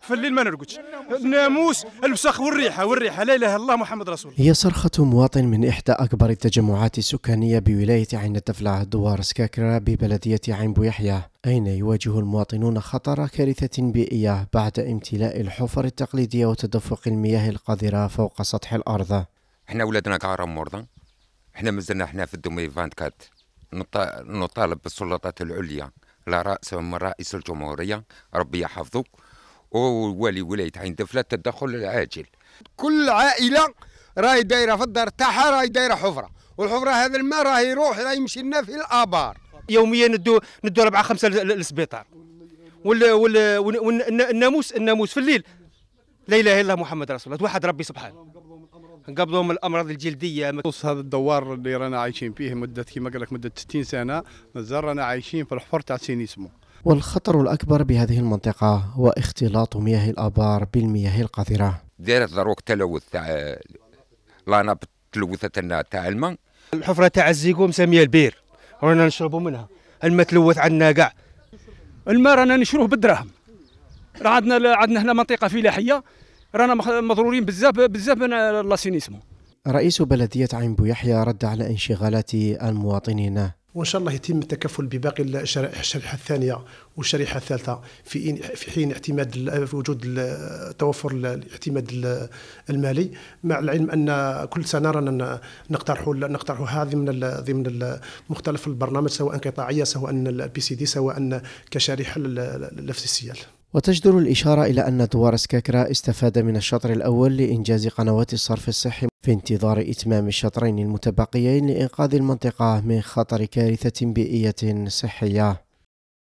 في الليل ما نرقدش الناموس الوسخ والريحه والريحه لا اله الا الله محمد رسول هي صرخه مواطن من احدى اكبر التجمعات السكانيه بولايه عين الدفله دوار سكاكرا ببلديه عين بويحيى أين يواجه المواطنون خطر كارثة بيئية بعد امتلاء الحفر التقليدية وتدفق المياه القذرة فوق سطح الأرض احنا ولادنا كهرم مرضى احنا مازلنا احنا في الدومي 24 نطالب بالسلطات العليا على رأس من رئيس الجمهورية ربي يحفظه وولي ولايه عين دفله التدخل العاجل كل عائله راهي دايره في الدار تاعها راهي دايره حفره والحفره هذا الماء راه يروح راه يمشي لنا في الابار يوميا ندو ندو ربعه خمسه للسبيطار وال وال, والناموس الناموس في الليل لا اله الا محمد رسول الله واحد ربي سبحانه نقبضهم الامراض الجلديه خصوص هذا الدوار اللي رانا عايشين فيه مده كما قال لك مده 60 سنه مازال رانا عايشين في الحفر تاع سينيسمو والخطر الأكبر بهذه المنطقة هو اختلاط مياه الآبار بالمياه القذرة دارت ضروك تلوث تاع لاناب تلوثة تاع الماء الحفرة تاع الزيكو مسمية البير رانا نشربوا منها الماء تلوث عندنا كاع الماء رانا نشروه بالدراهم راه عندنا عندنا هنا منطقة فلاحية رانا مضرورين بزاف بزاف من لاسينيسمون رئيس بلدية عين بو يحيى رد على انشغالات المواطنين وان شاء الله يتم التكفل بباقي الشريحه الثانيه والشريحه الثالثه في في حين اعتماد في وجود توفر الاعتماد المالي مع العلم ان كل سنه رانا نقترحوا نقترحوها ضمن ضمن مختلف البرنامج سواء قطاعيه سواء البي سي دي سواء كشريحه الافتسيال وتجدر الإشارة إلى أن دوار سكاكرا استفاد من الشطر الأول لإنجاز قنوات الصرف الصحي في انتظار إتمام الشطرين المتبقيين لإنقاذ المنطقة من خطر كارثة بيئية صحية